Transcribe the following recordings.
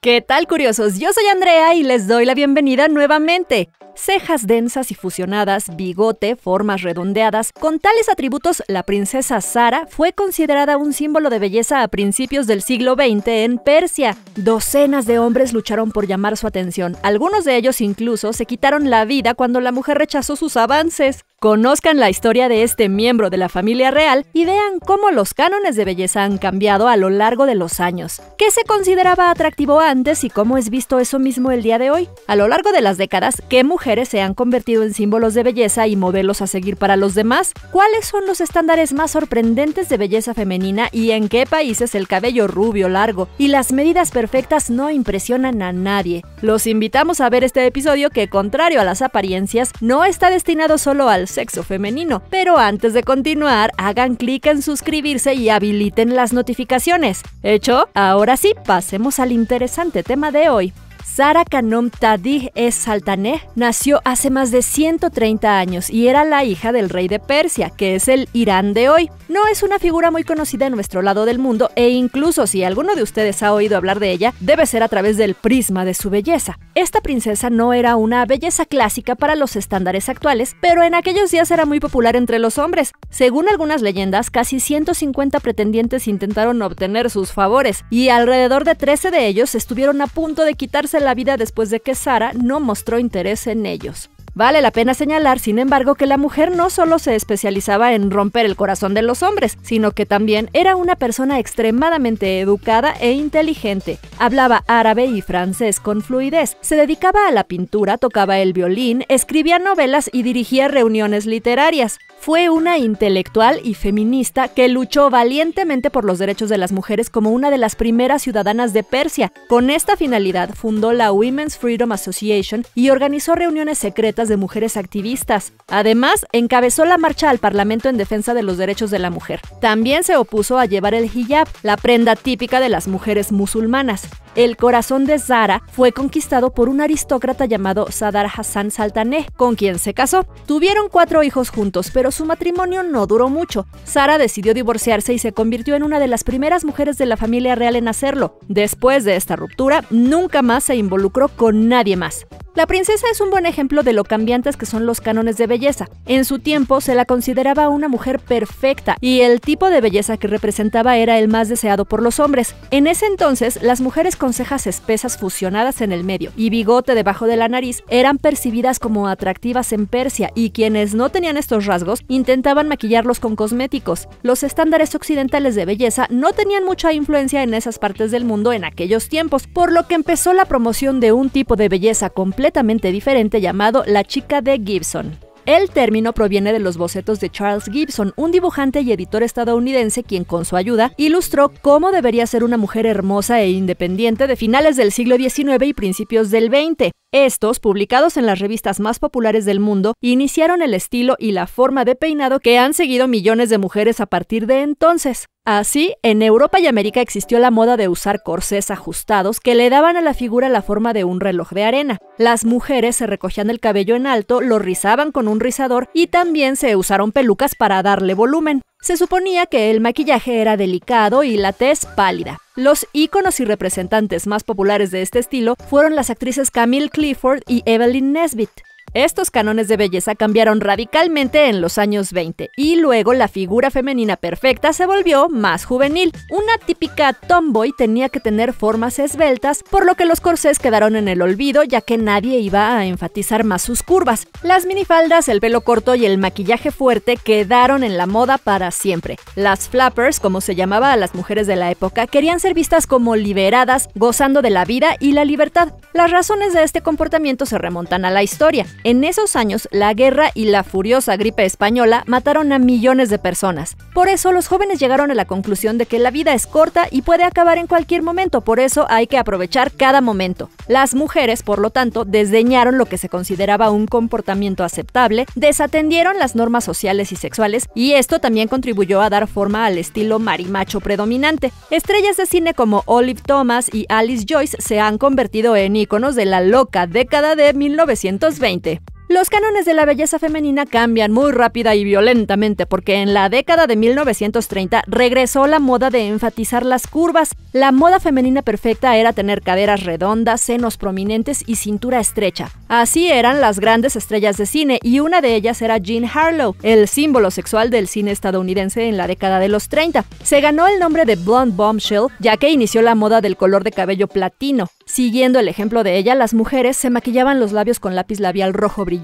¿Qué tal curiosos? Yo soy Andrea y les doy la bienvenida nuevamente cejas densas y fusionadas, bigote, formas redondeadas. Con tales atributos, la princesa Sara fue considerada un símbolo de belleza a principios del siglo XX en Persia. Docenas de hombres lucharon por llamar su atención. Algunos de ellos incluso se quitaron la vida cuando la mujer rechazó sus avances. Conozcan la historia de este miembro de la familia real y vean cómo los cánones de belleza han cambiado a lo largo de los años. ¿Qué se consideraba atractivo antes y cómo es visto eso mismo el día de hoy? A lo largo de las décadas, ¿qué mujer se han convertido en símbolos de belleza y modelos a seguir para los demás. ¿Cuáles son los estándares más sorprendentes de belleza femenina y en qué países el cabello rubio, largo y las medidas perfectas no impresionan a nadie? Los invitamos a ver este episodio que, contrario a las apariencias, no está destinado solo al sexo femenino. Pero antes de continuar, hagan clic en suscribirse y habiliten las notificaciones. ¿Hecho? Ahora sí, pasemos al interesante tema de hoy. Sara Kanom Tadi es Saltaneh nació hace más de 130 años y era la hija del rey de Persia, que es el Irán de hoy. No es una figura muy conocida en nuestro lado del mundo e incluso si alguno de ustedes ha oído hablar de ella, debe ser a través del prisma de su belleza. Esta princesa no era una belleza clásica para los estándares actuales, pero en aquellos días era muy popular entre los hombres. Según algunas leyendas, casi 150 pretendientes intentaron obtener sus favores y alrededor de 13 de ellos estuvieron a punto de quitarse la vida después de que Sara no mostró interés en ellos. Vale la pena señalar, sin embargo, que la mujer no solo se especializaba en romper el corazón de los hombres, sino que también era una persona extremadamente educada e inteligente. Hablaba árabe y francés con fluidez, se dedicaba a la pintura, tocaba el violín, escribía novelas y dirigía reuniones literarias. Fue una intelectual y feminista que luchó valientemente por los derechos de las mujeres como una de las primeras ciudadanas de Persia. Con esta finalidad fundó la Women's Freedom Association y organizó reuniones secretas de mujeres activistas. Además, encabezó la marcha al Parlamento en defensa de los derechos de la mujer. También se opuso a llevar el hijab, la prenda típica de las mujeres musulmanas. El corazón de Zara fue conquistado por un aristócrata llamado Sadar Hassan Saltaneh, con quien se casó. Tuvieron cuatro hijos juntos, pero su matrimonio no duró mucho. Zara decidió divorciarse y se convirtió en una de las primeras mujeres de la familia real en hacerlo. Después de esta ruptura, nunca más se involucró con nadie más. La princesa es un buen ejemplo de lo cambiantes que son los cánones de belleza. En su tiempo se la consideraba una mujer perfecta y el tipo de belleza que representaba era el más deseado por los hombres. En ese entonces, las mujeres con cejas espesas fusionadas en el medio y bigote debajo de la nariz eran percibidas como atractivas en Persia y quienes no tenían estos rasgos intentaban maquillarlos con cosméticos. Los estándares occidentales de belleza no tenían mucha influencia en esas partes del mundo en aquellos tiempos, por lo que empezó la promoción de un tipo de belleza completo, completamente diferente llamado La chica de Gibson. El término proviene de los bocetos de Charles Gibson, un dibujante y editor estadounidense quien con su ayuda ilustró cómo debería ser una mujer hermosa e independiente de finales del siglo XIX y principios del XX. Estos, publicados en las revistas más populares del mundo, iniciaron el estilo y la forma de peinado que han seguido millones de mujeres a partir de entonces. Así, en Europa y América existió la moda de usar corsés ajustados que le daban a la figura la forma de un reloj de arena. Las mujeres se recogían el cabello en alto, lo rizaban con un rizador y también se usaron pelucas para darle volumen. Se suponía que el maquillaje era delicado y la tez pálida. Los íconos y representantes más populares de este estilo fueron las actrices Camille Clifford y Evelyn Nesbitt. Estos canones de belleza cambiaron radicalmente en los años 20 y luego la figura femenina perfecta se volvió más juvenil. Una típica tomboy tenía que tener formas esbeltas, por lo que los corsés quedaron en el olvido ya que nadie iba a enfatizar más sus curvas. Las minifaldas, el pelo corto y el maquillaje fuerte quedaron en la moda para siempre. Las flappers, como se llamaba a las mujeres de la época, querían ser vistas como liberadas, gozando de la vida y la libertad. Las razones de este comportamiento se remontan a la historia. En esos años, la guerra y la furiosa gripe española mataron a millones de personas. Por eso, los jóvenes llegaron a la conclusión de que la vida es corta y puede acabar en cualquier momento, por eso hay que aprovechar cada momento. Las mujeres, por lo tanto, desdeñaron lo que se consideraba un comportamiento aceptable, desatendieron las normas sociales y sexuales, y esto también contribuyó a dar forma al estilo marimacho predominante. Estrellas de cine como Olive Thomas y Alice Joyce se han convertido en íconos de la loca década de 1920. Los cánones de la belleza femenina cambian muy rápida y violentamente porque en la década de 1930 regresó la moda de enfatizar las curvas. La moda femenina perfecta era tener caderas redondas, senos prominentes y cintura estrecha. Así eran las grandes estrellas de cine y una de ellas era Jean Harlow, el símbolo sexual del cine estadounidense en la década de los 30. Se ganó el nombre de blonde bombshell ya que inició la moda del color de cabello platino. Siguiendo el ejemplo de ella, las mujeres se maquillaban los labios con lápiz labial rojo brillante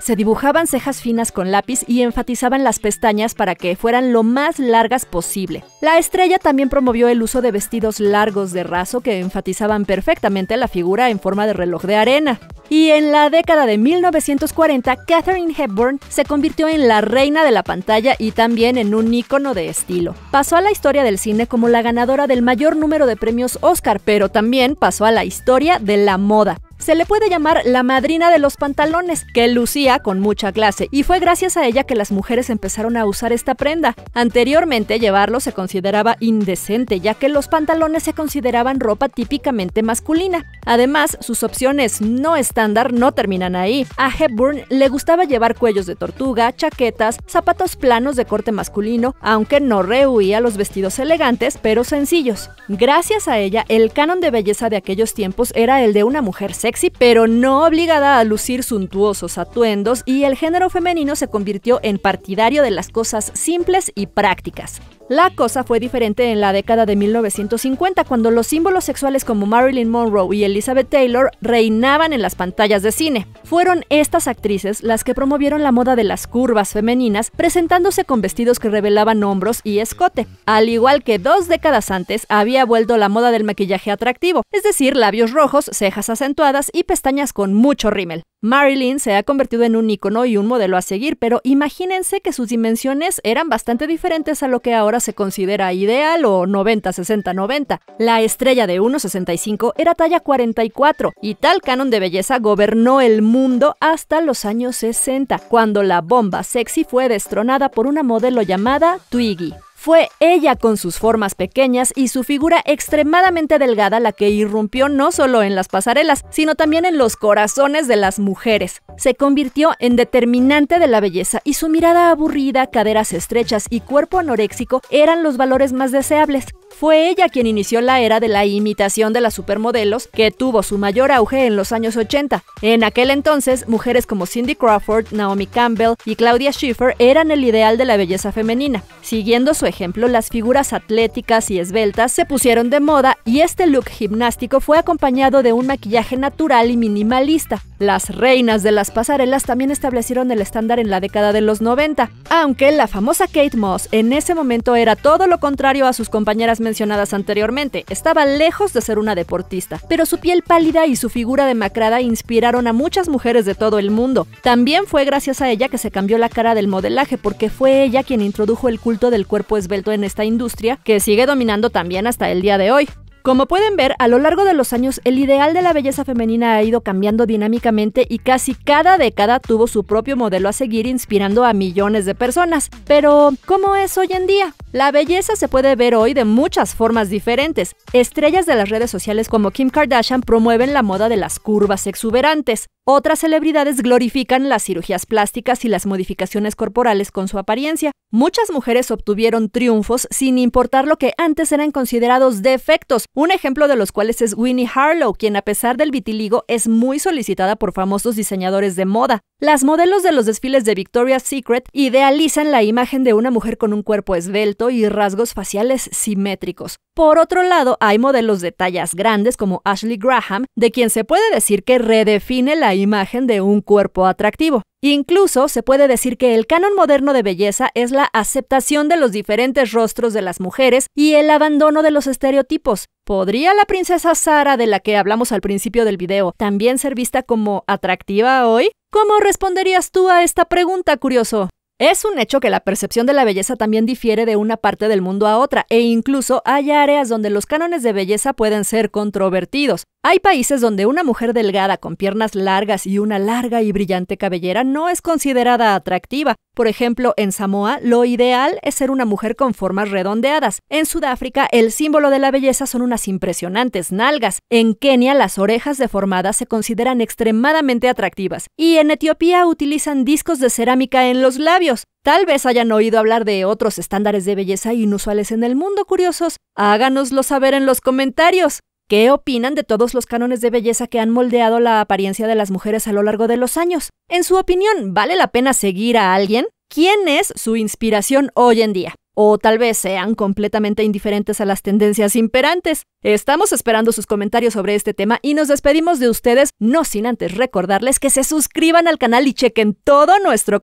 se dibujaban cejas finas con lápiz y enfatizaban las pestañas para que fueran lo más largas posible. La estrella también promovió el uso de vestidos largos de raso que enfatizaban perfectamente la figura en forma de reloj de arena. Y en la década de 1940, Catherine Hepburn se convirtió en la reina de la pantalla y también en un ícono de estilo. Pasó a la historia del cine como la ganadora del mayor número de premios Oscar, pero también pasó a la historia de la moda. Se le puede llamar la madrina de los pantalones, que lucía con mucha clase, y fue gracias a ella que las mujeres empezaron a usar esta prenda. Anteriormente llevarlo se consideraba indecente, ya que los pantalones se consideraban ropa típicamente masculina. Además, sus opciones no estándar no terminan ahí. A Hepburn le gustaba llevar cuellos de tortuga, chaquetas, zapatos planos de corte masculino, aunque no rehuía los vestidos elegantes pero sencillos. Gracias a ella, el canon de belleza de aquellos tiempos era el de una mujer sexy, pero no obligada a lucir suntuosos atuendos y el género femenino se convirtió en partidario de las cosas simples y prácticas. La cosa fue diferente en la década de 1950, cuando los símbolos sexuales como Marilyn Monroe y Elizabeth Taylor reinaban en las pantallas de cine. Fueron estas actrices las que promovieron la moda de las curvas femeninas, presentándose con vestidos que revelaban hombros y escote. Al igual que dos décadas antes, había vuelto la moda del maquillaje atractivo, es decir, labios rojos, cejas acentuadas y pestañas con mucho rímel. Marilyn se ha convertido en un icono y un modelo a seguir, pero imagínense que sus dimensiones eran bastante diferentes a lo que ahora se considera ideal o 90-60-90. La estrella de 1,65 era talla 44 y tal canon de belleza gobernó el mundo hasta los años 60, cuando la bomba sexy fue destronada por una modelo llamada Twiggy. Fue ella con sus formas pequeñas y su figura extremadamente delgada la que irrumpió no solo en las pasarelas, sino también en los corazones de las mujeres. Se convirtió en determinante de la belleza y su mirada aburrida, caderas estrechas y cuerpo anoréxico eran los valores más deseables. Fue ella quien inició la era de la imitación de las supermodelos, que tuvo su mayor auge en los años 80. En aquel entonces, mujeres como Cindy Crawford, Naomi Campbell y Claudia Schiffer eran el ideal de la belleza femenina. Siguiendo su ejemplo, las figuras atléticas y esbeltas se pusieron de moda y este look gimnástico fue acompañado de un maquillaje natural y minimalista, las reinas de las pasarelas también establecieron el estándar en la década de los 90, aunque la famosa Kate Moss en ese momento era todo lo contrario a sus compañeras mencionadas anteriormente, estaba lejos de ser una deportista, pero su piel pálida y su figura demacrada inspiraron a muchas mujeres de todo el mundo. También fue gracias a ella que se cambió la cara del modelaje porque fue ella quien introdujo el culto del cuerpo esbelto en esta industria que sigue dominando también hasta el día de hoy. Como pueden ver, a lo largo de los años el ideal de la belleza femenina ha ido cambiando dinámicamente y casi cada década tuvo su propio modelo a seguir inspirando a millones de personas. Pero, ¿cómo es hoy en día? La belleza se puede ver hoy de muchas formas diferentes. Estrellas de las redes sociales como Kim Kardashian promueven la moda de las curvas exuberantes. Otras celebridades glorifican las cirugías plásticas y las modificaciones corporales con su apariencia. Muchas mujeres obtuvieron triunfos sin importar lo que antes eran considerados defectos, un ejemplo de los cuales es Winnie Harlow, quien a pesar del vitiligo es muy solicitada por famosos diseñadores de moda. Las modelos de los desfiles de Victoria's Secret idealizan la imagen de una mujer con un cuerpo esbelto y rasgos faciales simétricos. Por otro lado, hay modelos de tallas grandes como Ashley Graham, de quien se puede decir que redefine la imagen de un cuerpo atractivo. Incluso se puede decir que el canon moderno de belleza es la aceptación de los diferentes rostros de las mujeres y el abandono de los estereotipos. ¿Podría la princesa Sara, de la que hablamos al principio del video, también ser vista como atractiva hoy? ¿Cómo responderías tú a esta pregunta, curioso? Es un hecho que la percepción de la belleza también difiere de una parte del mundo a otra, e incluso hay áreas donde los cánones de belleza pueden ser controvertidos. Hay países donde una mujer delgada con piernas largas y una larga y brillante cabellera no es considerada atractiva. Por ejemplo, en Samoa lo ideal es ser una mujer con formas redondeadas. En Sudáfrica el símbolo de la belleza son unas impresionantes nalgas. En Kenia las orejas deformadas se consideran extremadamente atractivas. Y en Etiopía utilizan discos de cerámica en los labios. Tal vez hayan oído hablar de otros estándares de belleza inusuales en el mundo curiosos. Háganoslo saber en los comentarios. ¿Qué opinan de todos los cánones de belleza que han moldeado la apariencia de las mujeres a lo largo de los años? En su opinión, ¿vale la pena seguir a alguien? ¿Quién es su inspiración hoy en día? O tal vez sean completamente indiferentes a las tendencias imperantes. Estamos esperando sus comentarios sobre este tema y nos despedimos de ustedes, no sin antes recordarles que se suscriban al canal y chequen todo nuestro